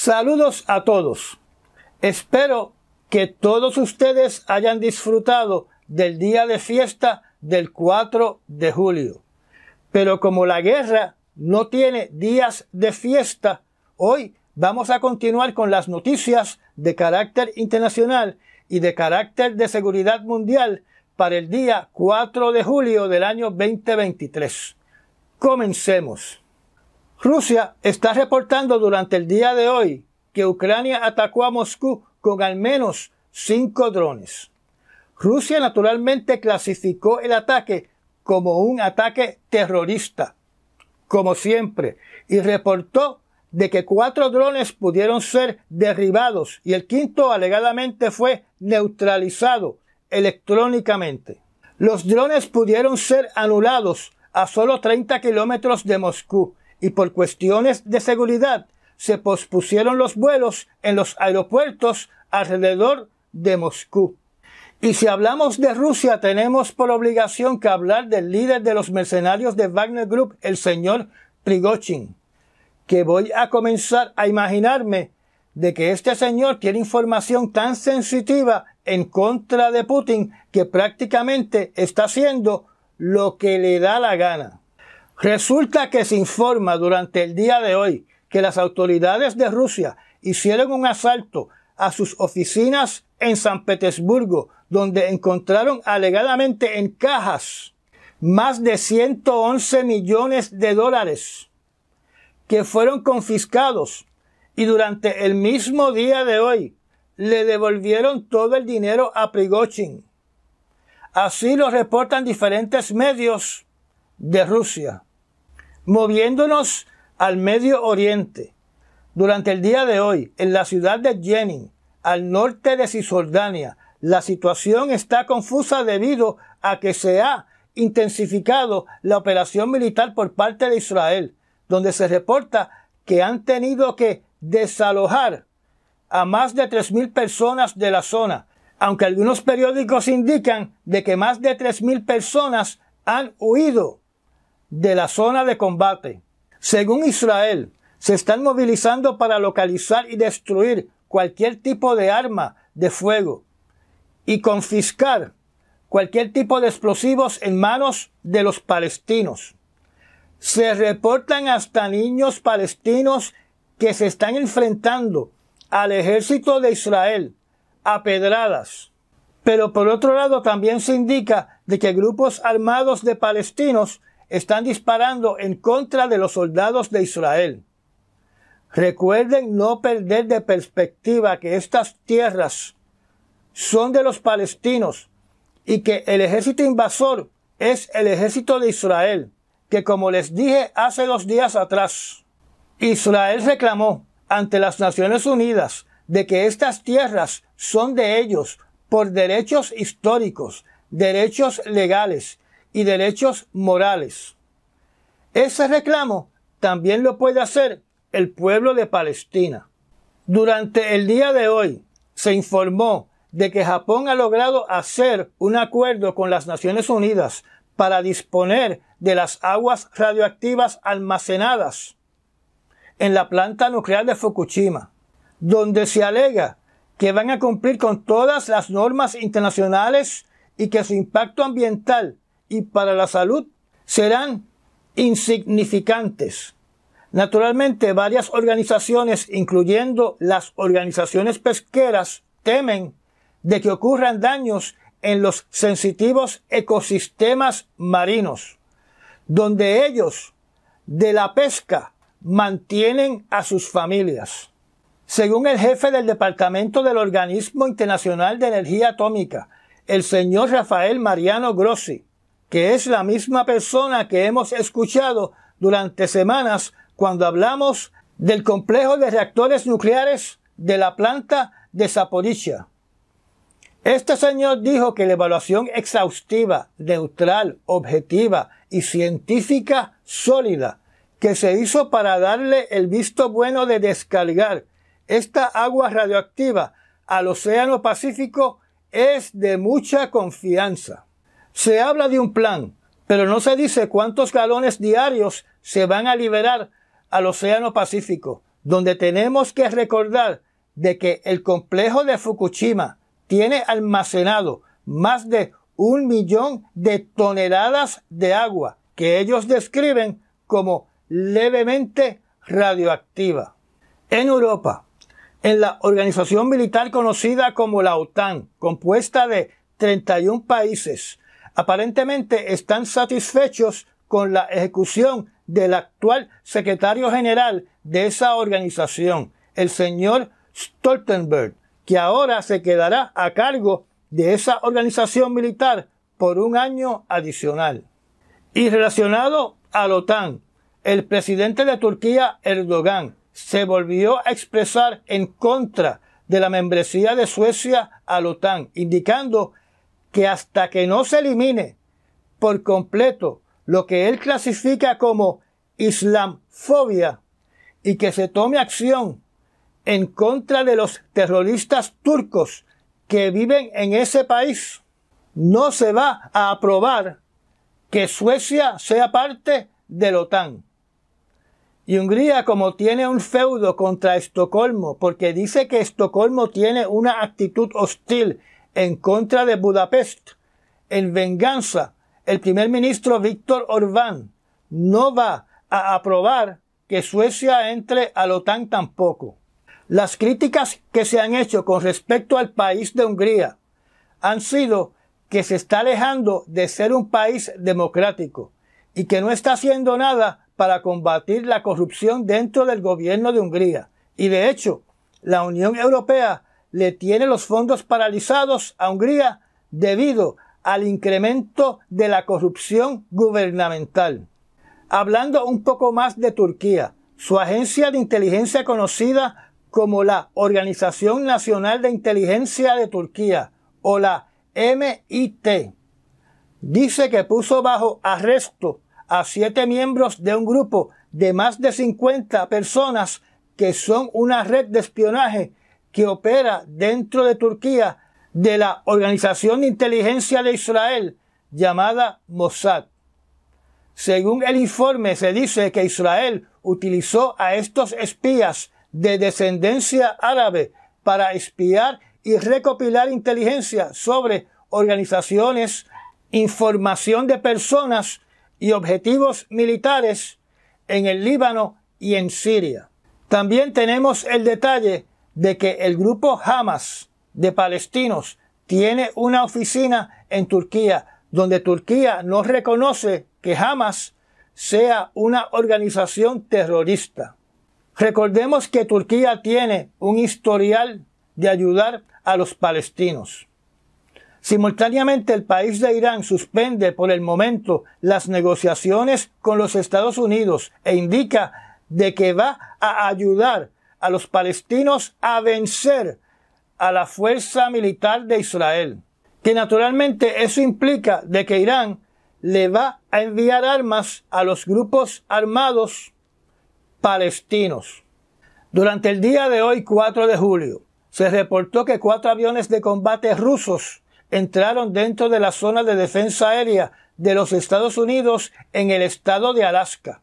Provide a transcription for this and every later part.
Saludos a todos. Espero que todos ustedes hayan disfrutado del día de fiesta del 4 de julio. Pero como la guerra no tiene días de fiesta, hoy vamos a continuar con las noticias de carácter internacional y de carácter de seguridad mundial para el día 4 de julio del año 2023. Comencemos. Rusia está reportando durante el día de hoy que Ucrania atacó a Moscú con al menos cinco drones. Rusia naturalmente clasificó el ataque como un ataque terrorista, como siempre, y reportó de que cuatro drones pudieron ser derribados y el quinto alegadamente fue neutralizado electrónicamente. Los drones pudieron ser anulados a solo 30 kilómetros de Moscú y por cuestiones de seguridad se pospusieron los vuelos en los aeropuertos alrededor de Moscú. Y si hablamos de Rusia, tenemos por obligación que hablar del líder de los mercenarios de Wagner Group, el señor Prigochin, que voy a comenzar a imaginarme de que este señor tiene información tan sensitiva en contra de Putin que prácticamente está haciendo lo que le da la gana. Resulta que se informa durante el día de hoy que las autoridades de Rusia hicieron un asalto a sus oficinas en San Petersburgo, donde encontraron alegadamente en cajas más de 111 millones de dólares que fueron confiscados y durante el mismo día de hoy le devolvieron todo el dinero a Prigozhin. Así lo reportan diferentes medios de Rusia. Moviéndonos al Medio Oriente, durante el día de hoy, en la ciudad de Jenin, al norte de Cisjordania, la situación está confusa debido a que se ha intensificado la operación militar por parte de Israel, donde se reporta que han tenido que desalojar a más de 3.000 personas de la zona, aunque algunos periódicos indican de que más de 3.000 personas han huido de la zona de combate. Según Israel, se están movilizando para localizar y destruir cualquier tipo de arma de fuego y confiscar cualquier tipo de explosivos en manos de los palestinos. Se reportan hasta niños palestinos que se están enfrentando al ejército de Israel a pedradas. Pero por otro lado también se indica de que grupos armados de palestinos están disparando en contra de los soldados de Israel. Recuerden no perder de perspectiva que estas tierras son de los palestinos y que el ejército invasor es el ejército de Israel, que como les dije hace dos días atrás, Israel reclamó ante las Naciones Unidas de que estas tierras son de ellos por derechos históricos, derechos legales, y derechos morales. Ese reclamo también lo puede hacer el pueblo de Palestina. Durante el día de hoy se informó de que Japón ha logrado hacer un acuerdo con las Naciones Unidas para disponer de las aguas radioactivas almacenadas en la planta nuclear de Fukushima, donde se alega que van a cumplir con todas las normas internacionales y que su impacto ambiental y para la salud serán insignificantes. Naturalmente, varias organizaciones, incluyendo las organizaciones pesqueras, temen de que ocurran daños en los sensitivos ecosistemas marinos, donde ellos de la pesca mantienen a sus familias. Según el jefe del Departamento del Organismo Internacional de Energía Atómica, el señor Rafael Mariano Grossi, que es la misma persona que hemos escuchado durante semanas cuando hablamos del complejo de reactores nucleares de la planta de Zaporizhia. Este señor dijo que la evaluación exhaustiva, neutral, objetiva y científica sólida que se hizo para darle el visto bueno de descargar esta agua radioactiva al Océano Pacífico es de mucha confianza. Se habla de un plan, pero no se dice cuántos galones diarios se van a liberar al Océano Pacífico, donde tenemos que recordar de que el complejo de Fukushima tiene almacenado más de un millón de toneladas de agua, que ellos describen como levemente radioactiva. En Europa, en la organización militar conocida como la OTAN, compuesta de 31 países, aparentemente están satisfechos con la ejecución del actual secretario general de esa organización, el señor Stoltenberg, que ahora se quedará a cargo de esa organización militar por un año adicional. Y relacionado a la OTAN, el presidente de Turquía, Erdogan, se volvió a expresar en contra de la membresía de Suecia a la OTAN, indicando que hasta que no se elimine por completo lo que él clasifica como islamfobia y que se tome acción en contra de los terroristas turcos que viven en ese país, no se va a aprobar que Suecia sea parte de la OTAN. Y Hungría, como tiene un feudo contra Estocolmo, porque dice que Estocolmo tiene una actitud hostil en contra de Budapest. En venganza, el primer ministro Víctor Orbán no va a aprobar que Suecia entre a la OTAN tampoco. Las críticas que se han hecho con respecto al país de Hungría han sido que se está alejando de ser un país democrático y que no está haciendo nada para combatir la corrupción dentro del gobierno de Hungría. Y de hecho, la Unión Europea le tiene los fondos paralizados a Hungría debido al incremento de la corrupción gubernamental. Hablando un poco más de Turquía, su agencia de inteligencia conocida como la Organización Nacional de Inteligencia de Turquía o la MIT, dice que puso bajo arresto a siete miembros de un grupo de más de 50 personas que son una red de espionaje que opera dentro de Turquía de la Organización de Inteligencia de Israel llamada Mossad. Según el informe se dice que Israel utilizó a estos espías de descendencia árabe para espiar y recopilar inteligencia sobre organizaciones, información de personas y objetivos militares en el Líbano y en Siria. También tenemos el detalle de que el grupo Hamas de palestinos tiene una oficina en Turquía, donde Turquía no reconoce que Hamas sea una organización terrorista. Recordemos que Turquía tiene un historial de ayudar a los palestinos. Simultáneamente el país de Irán suspende por el momento las negociaciones con los Estados Unidos e indica de que va a ayudar a los palestinos a vencer a la fuerza militar de Israel. Que naturalmente eso implica de que Irán le va a enviar armas a los grupos armados palestinos. Durante el día de hoy, 4 de julio, se reportó que cuatro aviones de combate rusos entraron dentro de la zona de defensa aérea de los Estados Unidos en el estado de Alaska.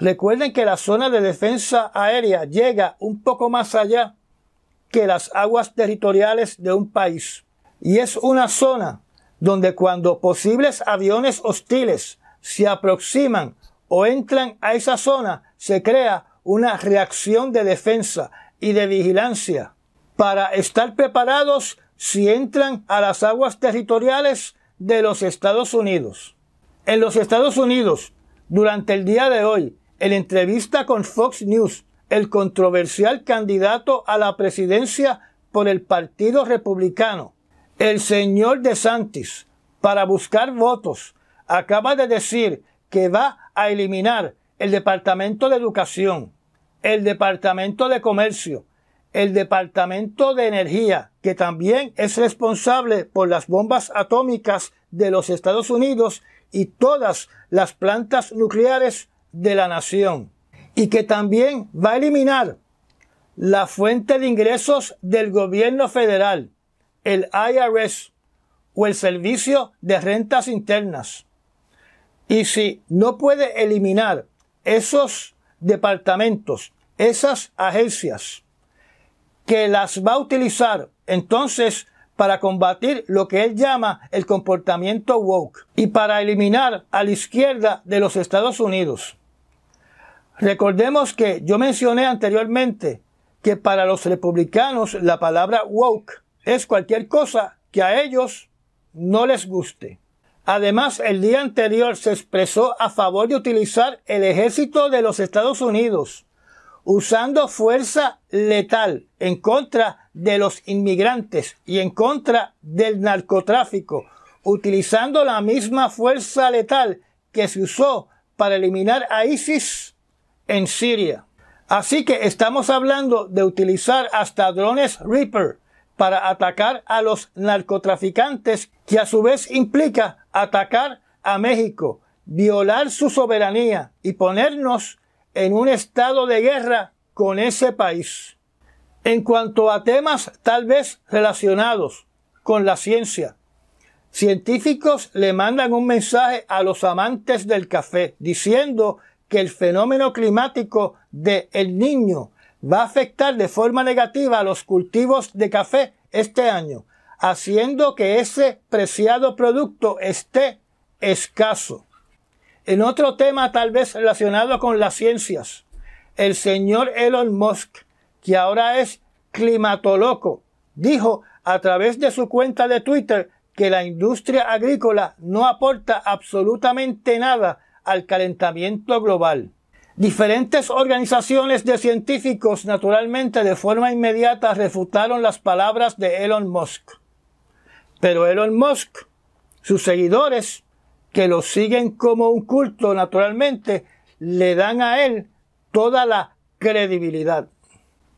Recuerden que la zona de defensa aérea llega un poco más allá que las aguas territoriales de un país y es una zona donde cuando posibles aviones hostiles se aproximan o entran a esa zona se crea una reacción de defensa y de vigilancia para estar preparados si entran a las aguas territoriales de los Estados Unidos. En los Estados Unidos, durante el día de hoy, en entrevista con Fox News, el controversial candidato a la presidencia por el Partido Republicano, el señor De Santis, para buscar votos, acaba de decir que va a eliminar el Departamento de Educación, el Departamento de Comercio, el Departamento de Energía, que también es responsable por las bombas atómicas de los Estados Unidos y todas las plantas nucleares de la nación y que también va a eliminar la fuente de ingresos del gobierno federal, el IRS o el Servicio de Rentas Internas. Y si no puede eliminar esos departamentos, esas agencias, que las va a utilizar entonces para combatir lo que él llama el comportamiento woke y para eliminar a la izquierda de los Estados Unidos. Recordemos que yo mencioné anteriormente que para los republicanos la palabra woke es cualquier cosa que a ellos no les guste. Además, el día anterior se expresó a favor de utilizar el ejército de los Estados Unidos, usando fuerza letal en contra de los inmigrantes y en contra del narcotráfico, utilizando la misma fuerza letal que se usó para eliminar a ISIS en Siria. Así que estamos hablando de utilizar hasta drones Reaper para atacar a los narcotraficantes, que a su vez implica atacar a México, violar su soberanía y ponernos en un estado de guerra con ese país. En cuanto a temas tal vez relacionados con la ciencia, científicos le mandan un mensaje a los amantes del café diciendo que el fenómeno climático de El Niño va a afectar de forma negativa a los cultivos de café este año, haciendo que ese preciado producto esté escaso. En otro tema tal vez relacionado con las ciencias, el señor Elon Musk, que ahora es climatoloco, dijo a través de su cuenta de Twitter que la industria agrícola no aporta absolutamente nada al calentamiento global. Diferentes organizaciones de científicos naturalmente de forma inmediata refutaron las palabras de Elon Musk. Pero Elon Musk, sus seguidores, que lo siguen como un culto naturalmente, le dan a él toda la credibilidad.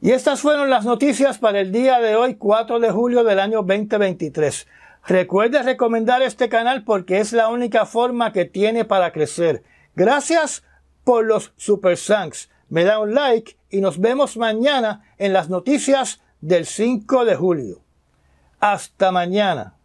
Y estas fueron las noticias para el día de hoy, 4 de julio del año 2023. Recuerda recomendar este canal porque es la única forma que tiene para crecer. Gracias por los super sanks. Me da un like y nos vemos mañana en las noticias del 5 de julio. Hasta mañana.